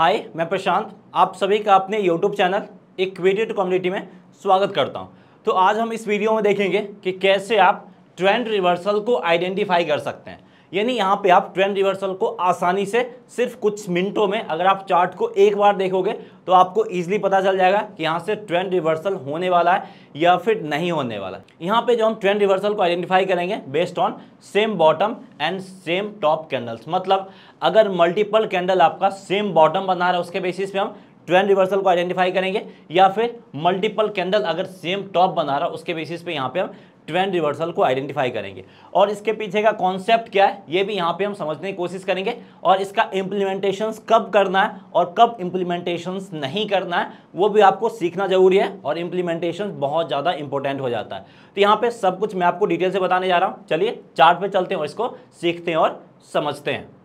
हाय मैं प्रशांत आप सभी का अपने यूट्यूब चैनल एक कम्युनिटी में स्वागत करता हूं तो आज हम इस वीडियो में देखेंगे कि कैसे आप ट्रेंड रिवर्सल को आइडेंटिफाई कर सकते हैं यानी यहाँ पे आप ट्रेंड रिवर्सल को आसानी से सिर्फ कुछ मिनटों में अगर आप चार्ट को एक बार देखोगे तो आपको ईजिली पता चल जाएगा कि यहाँ से ट्रेंड रिवर्सल होने वाला है या फिर नहीं होने वाला यहाँ पे जो हम ट्रेंड रिवर्सल को आइडेंटिफाई करेंगे based on same bottom and same top candles मतलब अगर मल्टीपल कैंडल आपका सेम बॉटम बना रहा है उसके बेसिस पे हम ट्रेंड रिवर्सल को आइडेंटिफाई करेंगे या फिर मल्टीपल कैंडल अगर सेम टॉप बना रहा है उसके बेसिस पे यहाँ पे हम ट्रेंड रिवर्सल को आइडेंटिफाई करेंगे और इसके पीछे का कॉन्सेप्ट क्या है ये भी यहाँ पे हम समझने की कोशिश करेंगे और इसका इम्प्लीमेंटेशन कब करना है और कब इम्प्लीमेंटेशन नहीं करना है वो भी आपको सीखना जरूरी है और इम्प्लीमेंटेशन बहुत ज़्यादा इंपॉर्टेंट हो जाता है तो यहाँ पर सब कुछ मैं आपको डिटेल से बताने जा रहा हूँ चलिए चार्ट चलते हैं और इसको सीखते हैं और समझते हैं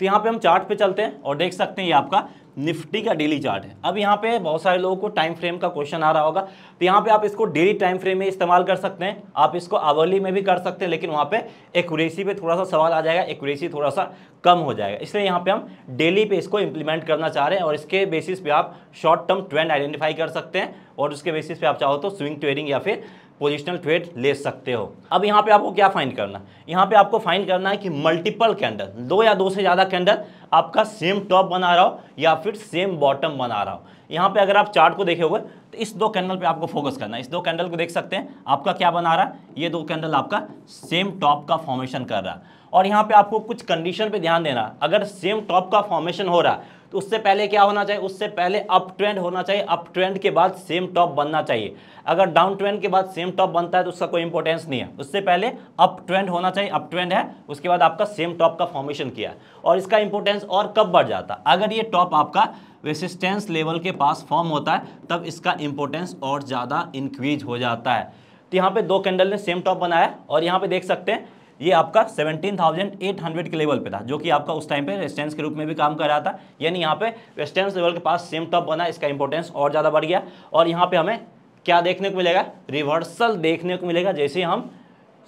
तो यहाँ पे हम चार्ट पे चलते हैं और देख सकते हैं ये आपका निफ्टी का डेली चार्ट है अब यहाँ पे बहुत सारे लोगों को टाइम फ्रेम का क्वेश्चन आ रहा होगा तो यहाँ पे आप इसको डेली टाइम फ्रेम में इस्तेमाल कर सकते हैं आप इसको आवर्ली में भी कर सकते हैं लेकिन वहाँ पे एक्यूरेसी पे थोड़ा सा सवाल आ जाएगा एक्यूरेसी थोड़ा सा कम हो जाएगा इसलिए यहाँ पे हम डेली पे इसको इम्प्लीमेंट करना चाह रहे हैं और इसके बेसिस पे आप शॉर्ट टर्म ट्रेंड आइडेंटिफाई कर सकते हैं और उसके बेसिस पे आप चाहो तो स्विंग ट्रेडिंग या फिर पोजिशनल ट्रेड ले सकते हो अब यहाँ पे आपको क्या फाइंड करना है यहाँ पे आपको फाइंड करना है कि मल्टीपल कैंडल दो या दो से ज़्यादा कैंडल आपका सेम टॉप बना रहा हो या फिर सेम बॉटम बना रहा हो यहाँ पे अगर आप चार्ट को देखे हुए तो इस दो कैंडल पे आपको फोकस करना है इस दो कैंडल को देख सकते हैं आपका क्या बना रहा है ये दो कैंडल आपका सेम टॉप का फॉर्मेशन कर रहा है और यहाँ पे आपको कुछ कंडीशन पे ध्यान देना अगर सेम टॉप का फॉर्मेशन हो रहा है तो उससे पहले क्या होना चाहिए उससे पहले अप ट्रेंड होना चाहिए अप ट्रेंड के बाद सेम टॉप बनना चाहिए अगर डाउन ट्रेंड के बाद सेम टॉप बनता है तो उसका कोई इंपॉर्टेंस नहीं है उससे पहले अप ट्रेंड होना चाहिए अप ट्रेंड है उसके बाद आपका सेम टॉप का फॉर्मेशन किया और इसका इंपॉर्टेंस और कब बढ़ जाता अगर ये टॉप आपका रेसिस्टेंस लेवल के पास फॉर्म होता है तब इसका इंपॉर्टेंस और ज़्यादा इंक्रीज हो जाता है तो यहाँ पे दो कैंडल ने सेम टॉप बनाया और यहाँ पे देख सकते हैं ये आपका 17,800 के लेवल पे था जो कि आपका उस टाइम पे रेस्टेंस के रूप में भी काम कर रहा था यानी यहाँ पे रेस्टेंस लेवल के पास सेम टॉप बना इसका इंपॉर्टेंस और ज़्यादा बढ़ गया और यहाँ पे हमें क्या देखने को मिलेगा रिवर्सल देखने को मिलेगा जैसे हम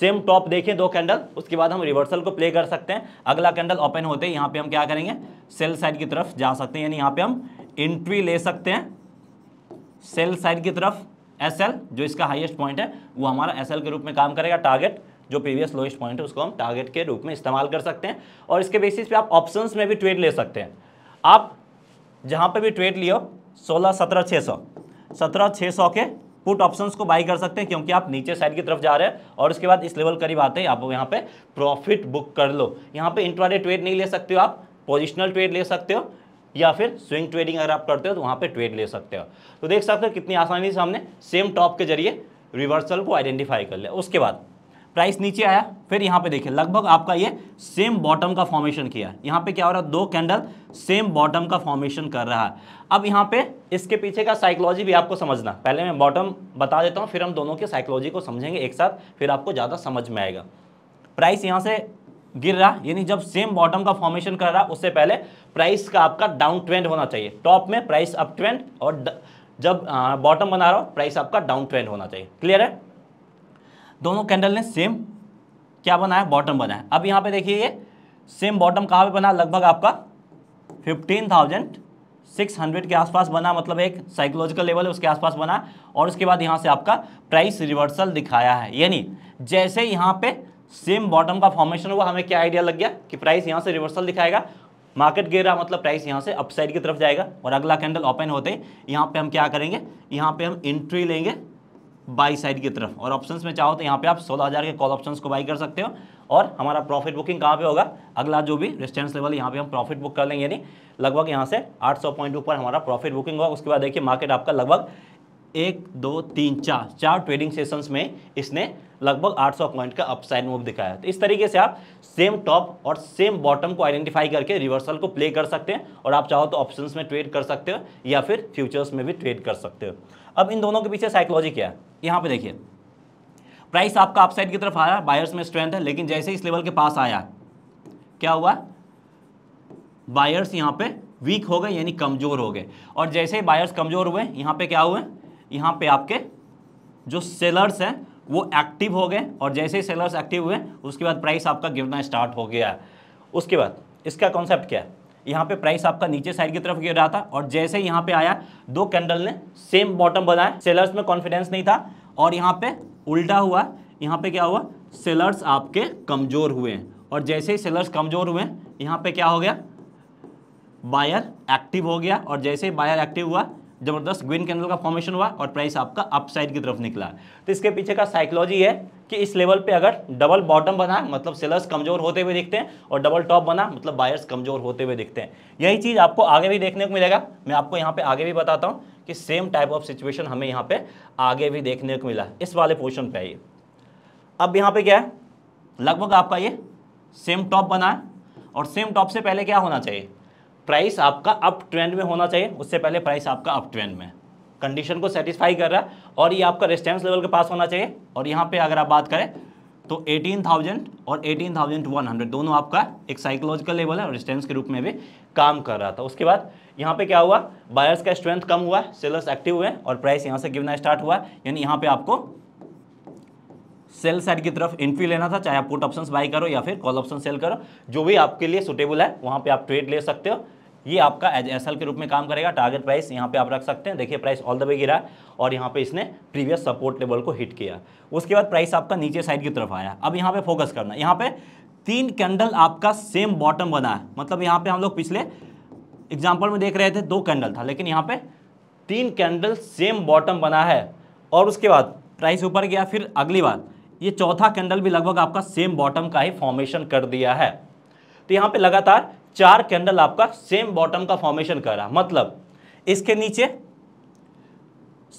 सेम टॉप देखें दो कैंडल उसके बाद हम रिवर्सल को प्ले कर सकते हैं अगला कैंडल ओपन होते हैं यहाँ पे हम क्या करेंगे सेल साइड की तरफ जा सकते हैं यानी यहाँ पे हम एंट्री ले सकते हैं सेल साइड की तरफ एस जो इसका हाईएस्ट पॉइंट है वो हमारा एस के रूप में काम करेगा टारगेट जो प्रीवियस लोएस्ट पॉइंट है उसको हम टारगेट के रूप में इस्तेमाल कर सकते हैं और इसके बेसिस पे आप ऑप्शंस में भी ट्रेड ले सकते हैं आप जहाँ पे भी ट्रेड लियो सोलह सत्रह छः सौ सत्रह छः सौ के पुट ऑप्शंस को बाई कर सकते हैं क्योंकि आप नीचे साइड की तरफ जा रहे हैं और उसके बाद इस लेवल करीब आते हैं आप यहाँ पर प्रॉफिट बुक कर लो यहाँ पर इंटरवाडे ट्रेड नहीं ले सकते हो आप पोजिशनल ट्रेड ले सकते हो या फिर स्विंग ट्रेडिंग अगर आप करते हो तो वहाँ पे ट्रेड ले सकते हो तो देख सकते हो कितनी आसानी से हमने सेम टॉप के जरिए रिवर्सल को आइडेंटिफाई कर लिया उसके बाद प्राइस नीचे आया फिर यहाँ पे देखिए लगभग आपका ये सेम बॉटम का फॉर्मेशन किया है यहाँ पे क्या हो रहा है दो कैंडल सेम बॉटम का फॉर्मेशन कर रहा है अब यहाँ पे इसके पीछे का साइकोलॉजी भी आपको समझना पहले मैं बॉटम बता देता हूँ फिर हम दोनों के साइकोलॉजी को समझेंगे एक साथ फिर आपको ज़्यादा समझ में आएगा प्राइस यहाँ से गिर रहा यानी जब सेम बॉटम का फॉर्मेशन कर रहा उससे पहले प्राइस का आपका डाउन ट्रेंड होना चाहिए टॉप में प्राइस अप ट्रेंड और जब बॉटम हाँ, बना रहा हो प्राइस आपका डाउन ट्रेंड होना चाहिए क्लियर है दोनों कैंडल ने सेम क्या बनाया बॉटम बनाया अब यहाँ पे देखिए ये सेम बॉटम कहाँ पे बना लगभग आपका फिफ्टीन थाउजेंड सिक्स हंड्रेड के आसपास बना मतलब एक साइकोलॉजिकल लेवल है उसके आसपास बना और उसके बाद यहाँ से आपका प्राइस रिवर्सल दिखाया है यानी जैसे यहाँ पे सेम बॉटम का फॉर्मेशन हुआ हमें क्या आइडिया लग गया कि प्राइस यहाँ से रिवर्सल दिखाएगा मार्केट गिर रहा मतलब प्राइस यहाँ से अपसाइड की तरफ जाएगा और अगला कैंडल ओपन होते ही यहाँ पे हम क्या करेंगे यहाँ पे हम एंट्री लेंगे बाई साइड की तरफ और ऑप्शंस में चाहो तो यहाँ पे आप सोलह हज़ार के कॉल ऑप्शंस को बाई कर सकते हो और हमारा प्रॉफिट बुकिंग कहाँ पे होगा अगला जो भी रेस्टेंस लेवल यहाँ पे हम प्रॉफिट बुक कर लेंगे यानी लगभग यहाँ से 800 पॉइंट ऊपर हमारा प्रॉफिट बुकिंग होगा उसके बाद देखिए मार्केट आपका लगभग एक दो तीन चार चार ट्रेडिंग सेशंस में इसने लगभग 800 पॉइंट का अपसाइड मूव दिखाया तो इस तरीके से आप सेम टॉप और सेम बॉटम को आइडेंटिफाई करके रिवर्सल को प्ले कर सकते हैं और आप चाहो तो ऑप्शंस में ट्रेड कर सकते हो या फिर फ्यूचर्स में भी ट्रेड कर सकते हो अब इन दोनों के पीछे साइकोलॉजी क्या है यहाँ पे देखिए प्राइस आपका अपसाइड की तरफ आया बायर्स में स्ट्रेंथ है लेकिन जैसे इस लेवल के पास आया क्या हुआ बायर्स यहाँ पे वीक हो गए यानी कमज़ोर हो गए और जैसे ही बायर्स कमज़ोर हुए यहाँ पे क्या हुए यहाँ पे आपके जो सेलर्स हैं वो एक्टिव हो गए और जैसे ही सेलर्स एक्टिव हुए उसके बाद प्राइस आपका गिरना स्टार्ट हो गया उसके बाद इसका कॉन्सेप्ट क्या है यहाँ पे प्राइस आपका नीचे साइड की तरफ गिर रहा था और जैसे यहाँ पे आया दो कैंडल ने सेम बॉटम बनाया सेलर्स में कॉन्फिडेंस नहीं था और यहाँ पे उल्टा हुआ यहाँ पे क्या हुआ सेलर्स आपके कमज़ोर हुए और जैसे ही सेलर्स कमज़ोर हुए यहाँ पे क्या हो गया बायर एक्टिव हो गया और जैसे ही बायर एक्टिव हुआ जबरदस्त ग्रीन कैंडल का फॉर्मेशन हुआ और प्राइस आपका अपसाइड की तरफ निकला तो इसके पीछे का साइकोलॉजी है कि इस लेवल पे अगर डबल बॉटम बना मतलब सेलर्स कमजोर होते हुए दिखते हैं और डबल टॉप बना मतलब बायर्स कमजोर होते हुए दिखते हैं यही चीज़ आपको आगे भी देखने को मिलेगा मैं आपको यहाँ पे आगे भी बताता हूँ कि सेम टाइप ऑफ सिचुएशन हमें यहाँ पे आगे भी देखने को मिला इस वाले पोर्शन पे आइए अब यहाँ पे क्या है लगभग आपका ये सेम टॉप बना है और सेम टॉप से पहले क्या होना चाहिए प्राइस आपका अप ट्रेंड में होना चाहिए उससे पहले प्राइस आपका अप ट्रेंड में कंडीशन को सेटिस्फाई कर रहा है और ये आपका रेस्टेंस लेवल के पास होना चाहिए और यहाँ पे अगर आप बात करें तो 18,000 और 18,100 दोनों आपका एक साइकोलॉजिकल लेवल है और रेस्टेंस के रूप में भी काम कर रहा था उसके बाद यहाँ पे क्या हुआ बायर्स का स्ट्रेंथ कम हुआ सेलर्स एक्टिव हुए और प्राइस यहाँ से गिरना स्टार्ट हुआ यानी यहाँ पर आपको सेल साइड की तरफ एंट्री लेना था चाहे आप पुट ऑप्शन बाय करो या फिर कॉल ऑप्शन सेल करो जो भी आपके लिए सुटेबल है वहाँ पर आप ट्रेड ले सकते हो ये आपका एज एस के रूप में काम करेगा टारगेट प्राइस यहाँ पे आप रख सकते हैं देखिए प्राइस ऑल द वे गिरा है और यहाँ पे इसने प्रीवियस सपोर्ट लेवल को हिट किया उसके बाद प्राइस आपका नीचे साइड की तरफ आया अब यहाँ पे फोकस करना यहाँ पे तीन कैंडल आपका सेम बॉटम बना है मतलब यहाँ पे हम लोग पिछले एग्जाम्पल में देख रहे थे दो कैंडल था लेकिन यहाँ पर तीन कैंडल सेम बॉटम बना है और उसके बाद प्राइस ऊपर गया फिर अगली बार ये चौथा कैंडल भी लगभग आपका सेम बॉटम का ही फॉर्मेशन कर दिया है तो यहाँ पे लगातार चार कैंडल आपका सेम बॉटम का फॉर्मेशन कर रहा है मतलब इसके नीचे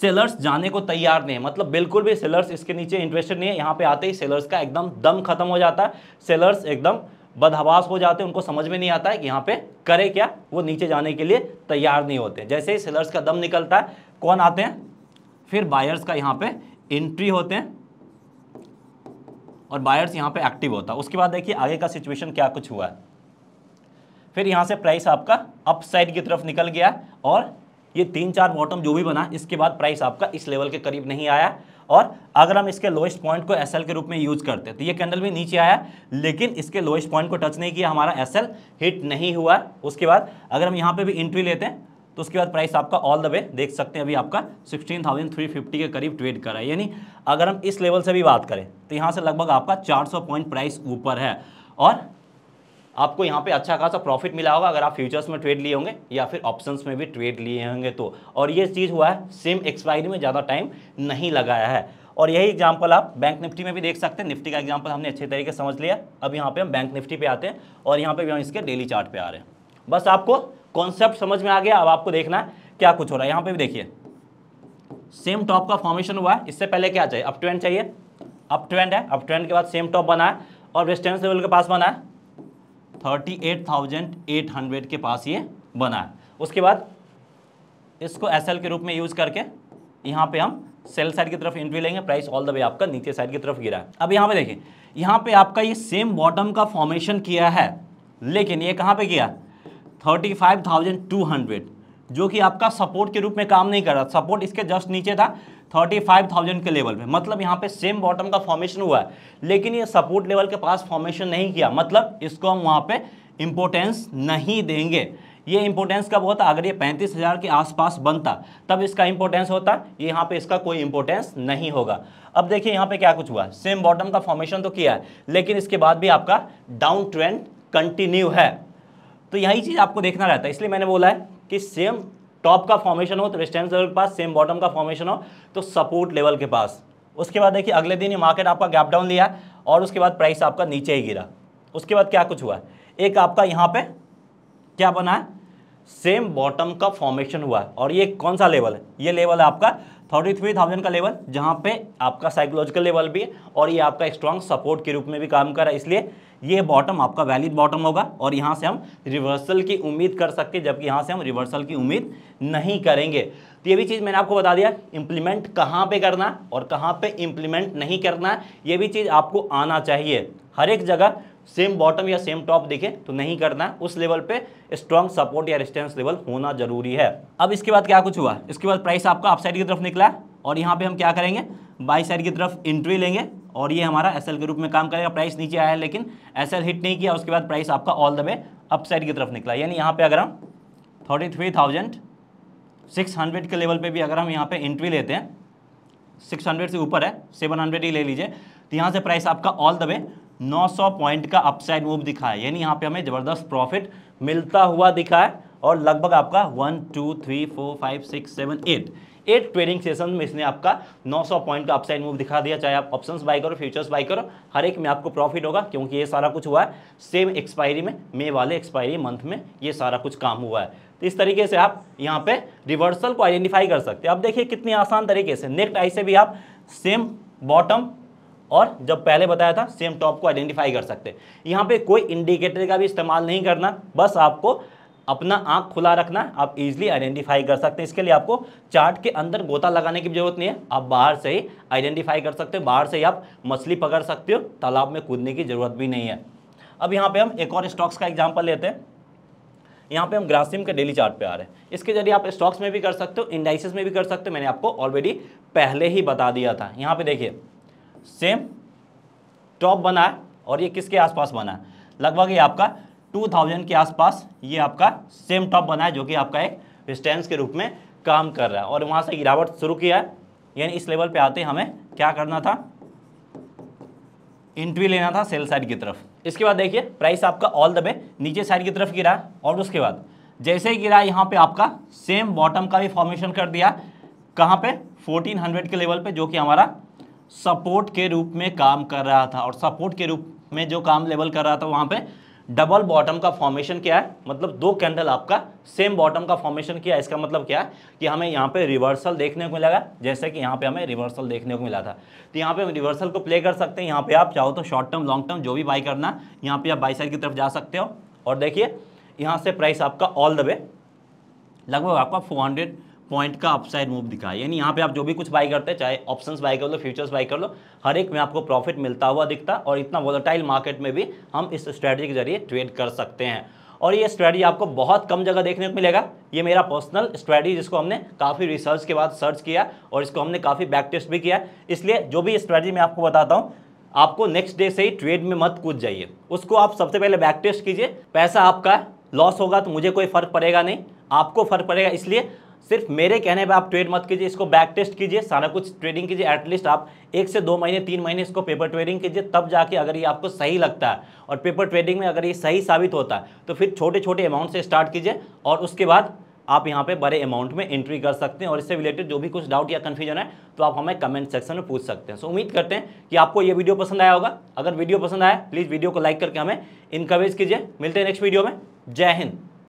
सेलर्स जाने को तैयार नहीं है मतलब बिल्कुल भी सेलर्स इसके नीचे इंटरेस्टेड नहीं है यहाँ पे आते ही सेलर्स का एकदम दम खत्म हो जाता है सेलर्स एकदम बदहवास हो जाते हैं उनको समझ में नहीं आता है कि यहाँ पे करे क्या वो नीचे जाने के लिए तैयार नहीं होते जैसे ही सेलर्स का दम निकलता है कौन आते हैं फिर बायर्स का यहाँ पे एंट्री होते हैं और बायर्स यहाँ पे एक्टिव होता है उसके बाद देखिए आगे का सिचुएशन क्या कुछ हुआ है फिर यहाँ से प्राइस आपका अप साइड की तरफ निकल गया और ये तीन चार बॉटम जो भी बना इसके बाद प्राइस आपका इस लेवल के करीब नहीं आया और अगर हम इसके लोएस्ट पॉइंट को एसएल के रूप में यूज करते तो ये कैंडल भी नीचे आया लेकिन इसके लोएस्ट पॉइंट को टच नहीं किया हमारा एसएल हिट नहीं हुआ उसके बाद अगर हम यहाँ पे भी एंट्री लेते हैं तो उसके बाद प्राइस आपका ऑल द वे देख सकते हैं अभी आपका 16,350 के करीब ट्रेड कर रहा है यानी अगर हम इस लेवल से भी बात करें तो यहाँ से लगभग आपका 400 पॉइंट प्राइस ऊपर है और आपको यहाँ पे अच्छा खासा प्रॉफिट मिला होगा अगर आप फ्यूचर्स में ट्रेड लिए होंगे या फिर ऑप्शंस में भी ट्रेड लिए होंगे तो और ये चीज़ हुआ है सेम एक्सपायरी में ज़्यादा टाइम नहीं लगाया है और यही एग्जाम्पल आप बैंक निफ्टी में भी देख सकते हैं निफ्टी का एग्जाम्पल हमने अच्छे तरीके समझ लिया अब यहाँ पे हम बैंक निफ्टी पे आते हैं और यहाँ पे भी हम इसके डेली चार्ट पे आ रहे हैं बस आपको कॉन्सेप्ट समझ में आ गया अब आपको देखना है क्या कुछ हो रहा है यहाँ पे भी देखिए सेम टॉप का फॉर्मेशन हुआ है इससे पहले क्या चाहिए अप ट्रेंड चाहिए अप ट्रेंड है अप ट्रेंड के बाद सेम टॉप बना है और रेस्टेंस लेवल के पास बना है thirty eight thousand eight hundred के पास ये बना है उसके बाद इसको एस के रूप में यूज करके यहाँ पे हम सेल साइड की तरफ एंट्री लेंगे प्राइस ऑल द वे आपका नीचे साइड की तरफ गिरा है अब यहाँ पे देखिए यहाँ पे आपका ये सेम बॉटम का फॉर्मेशन किया है लेकिन ये कहाँ पे किया thirty five thousand two hundred जो कि आपका सपोर्ट के रूप में काम नहीं कर रहा सपोर्ट इसके जस्ट नीचे था थर्टी फाइव थाउजेंड के लेवल में मतलब यहाँ पे सेम बॉटम का फॉर्मेशन हुआ है लेकिन ये सपोर्ट लेवल के पास फॉर्मेशन नहीं किया मतलब इसको हम वहाँ पे इम्पोर्टेंस नहीं देंगे ये इम्पोर्टेंस कब होता अगर ये पैंतीस हज़ार के आसपास बनता तब इसका इम्पोर्टेंस होता ये यहाँ पे इसका कोई इम्पोर्टेंस नहीं होगा अब देखिए यहाँ पे क्या कुछ हुआ सेम बॉटम का फॉर्मेशन तो किया है लेकिन इसके बाद भी आपका डाउन ट्रेंड कंटिन्यू है तो यही चीज़ आपको देखना रहता है इसलिए मैंने बोला है कि सेम टॉप का फॉर्मेशन हो तो रेस्टेंस लेवल के पास सेम बॉटम का फॉर्मेशन हो तो सपोर्ट लेवल के पास उसके बाद देखिए अगले दिन ही मार्केट आपका गैप डाउन लिया और उसके बाद प्राइस आपका नीचे ही गिरा उसके बाद क्या कुछ हुआ एक आपका यहाँ पे क्या बना है सेम बॉटम का फॉर्मेशन हुआ है और ये कौन सा लेवल है ये लेवल है आपका थर्टी थ्री थाउजेंड का लेवल जहाँ पे आपका साइकोलॉजिकल लेवल भी है और ये आपका स्ट्रांग सपोर्ट के रूप में भी काम कर रहा है इसलिए ये बॉटम आपका वैलिड बॉटम होगा और यहाँ से हम रिवर्सल की उम्मीद कर सकते हैं जबकि यहाँ से हम रिवर्सल की उम्मीद नहीं करेंगे तो ये भी चीज़ मैंने आपको बता दिया इम्प्लीमेंट कहाँ पे करना और कहाँ पे इम्प्लीमेंट नहीं करना ये भी चीज़ आपको आना चाहिए हर एक जगह सेम बॉटम या सेम टॉप दिखे तो नहीं करना उस लेवल पे स्ट्रॉन्ग सपोर्ट या रेस्टेंस लेवल होना जरूरी है अब इसके बाद क्या कुछ हुआ इसके बाद प्राइस आपका अपसाइड की तरफ निकला और यहाँ पे हम क्या करेंगे बाई साइड की तरफ इंट्री लेंगे और ये हमारा एस के रूप में काम करेगा प्राइस नीचे आया है लेकिन एस हिट नहीं किया उसके बाद प्राइस आपका ऑल द वे अपसाइड की तरफ निकला यानी यहाँ पे अगर हम thirty three thousand six hundred के लेवल पे भी अगर हम यहाँ पे एंट्री लेते हैं सिक्स हंड्रेड से ऊपर है सेवन हंड्रेड ही ले लीजिए तो यहाँ से प्राइस आपका ऑल द वे सौ पॉइंट का अपसाइड मूव दिखा है यानी यहाँ पे हमें ज़बरदस्त प्रॉफिट मिलता हुआ दिखा है और लगभग आपका one two three four five six seven eight eight trading session में इसने आपका 900 पॉइंट का अपसाइड मूव दिखा दिया चाहे आप ऑप्शंस बाई करो फ्यूचर्स बाई करो हर एक में आपको प्रॉफिट होगा क्योंकि ये सारा कुछ हुआ है सेम एक्सपायरी में मे वाले एक्सपायरी मंथ में ये सारा कुछ काम हुआ है तो इस तरीके से आप यहाँ पे रिवर्सल को आइडेंटिफाई कर सकते हैं अब देखिए कितनी आसान तरीके से नेक्स्ट आई से भी आप सेम बॉटम और जब पहले बताया था सेम टॉप को आइडेंटिफाई कर सकते हैं यहाँ पे कोई इंडिकेटर का भी इस्तेमाल नहीं करना बस आपको अपना आंख खुला रखना है आप इजीली आइडेंटिफाई कर सकते हैं इसके लिए आपको चार्ट के अंदर गोता लगाने की जरूरत नहीं है आप बाहर से ही आइडेंटिफाई कर सकते हो बाहर से ही आप मछली पकड़ सकते हो तालाब में कूदने की ज़रूरत भी नहीं है अब यहाँ पे हम एक और स्टॉक्स का एग्जाम्पल लेते हैं यहाँ पे हम ग्रासिम के डेली चार्ट पे आ रहे हैं इसके जरिए आप स्टॉक्स में भी कर सकते हो इंडाइसिस में भी कर सकते हो मैंने आपको ऑलरेडी पहले ही बता दिया था यहाँ पे देखिए सेम टॉप बना है और ये किसके आसपास बना है लगभग ये आपका 2000 के आसपास ये आपका सेम टॉप बना है जो कि आपका एक रिस्टेंस के रूप में काम कर रहा है और वहाँ से गिरावट शुरू किया है यानी इस लेवल पे आते हमें क्या करना था इंट्री लेना था सेल साइड की तरफ इसके बाद देखिए प्राइस आपका ऑल द वे नीचे साइड की तरफ गिरा और उसके बाद जैसे ही गिरा यहाँ पे आपका सेम बॉटम का भी फॉर्मेशन कर दिया कहाँ पे 1400 के लेवल पे जो कि हमारा सपोर्ट के रूप में काम कर रहा था और सपोर्ट के रूप में जो काम लेवल कर रहा था वहाँ पे डबल बॉटम का फॉर्मेशन क्या है मतलब दो कैंडल आपका सेम बॉटम का फॉर्मेशन किया इसका मतलब क्या है कि हमें यहाँ पे रिवर्सल देखने को मिला जैसे कि यहाँ पे हमें रिवर्सल देखने को मिला था तो यहाँ पे हम रिवर्सल को प्ले कर सकते हैं यहाँ पे आप चाहो तो शॉर्ट टर्म लॉन्ग टर्म जो भी बाई करना यहाँ पे आप बाई साइड की तरफ जा सकते हो और देखिए यहाँ से प्राइस आपका ऑल द वे लगभग आपका फोर हंड्रेड पॉइंट का अपसाइड मूव दिखा यानी यहाँ पे आप जो भी कुछ बाई करते हैं चाहे ऑप्शंस बाई कर लो फ्यूचर्स बाई कर लो हर एक में आपको प्रॉफिट मिलता हुआ दिखता और इतना वोलाटाइल मार्केट में भी हम इस स्ट्रैटेजी के जरिए ट्रेड कर सकते हैं और ये स्ट्रैटी आपको बहुत कम जगह देखने को मिलेगा ये मेरा पर्सनल स्ट्रैटेजी जिसको हमने काफ़ी रिसर्च के बाद सर्च किया और इसको हमने काफ़ी बैक टेस्ट भी किया इसलिए जो भी स्ट्रैटी मैं आपको बताता हूँ आपको नेक्स्ट डे से ही ट्रेड में मत कूद जाइए उसको आप सबसे पहले बैक टेस्ट कीजिए पैसा आपका लॉस होगा तो मुझे कोई फर्क पड़ेगा नहीं आपको फर्क पड़ेगा इसलिए सिर्फ मेरे कहने पे आप ट्रेड मत कीजिए इसको बैक टेस्ट कीजिए सारा कुछ ट्रेडिंग कीजिए एटलीस्ट आप एक से दो महीने तीन महीने इसको पेपर ट्रेडिंग कीजिए तब जाके अगर ये आपको सही लगता है और पेपर ट्रेडिंग में अगर ये सही साबित होता है तो फिर छोटे छोटे अमाउंट से स्टार्ट कीजिए और उसके बाद आप यहाँ पे बड़े अमाउंट में एंट्री कर सकते हैं और इससे रिलेटेड जो भी कुछ डाउट या कन्फ्यूजन है तो आप हमें कमेंट सेक्शन में पूछ सकते हैं सो so, उम्मीद करते हैं कि आपको ये वीडियो पसंद आया होगा अगर वीडियो पसंद आया प्लीज़ वीडियो को लाइक करके हमें इनकरेज कीजिए मिलते हैं नेक्स्ट वीडियो में जय हिंद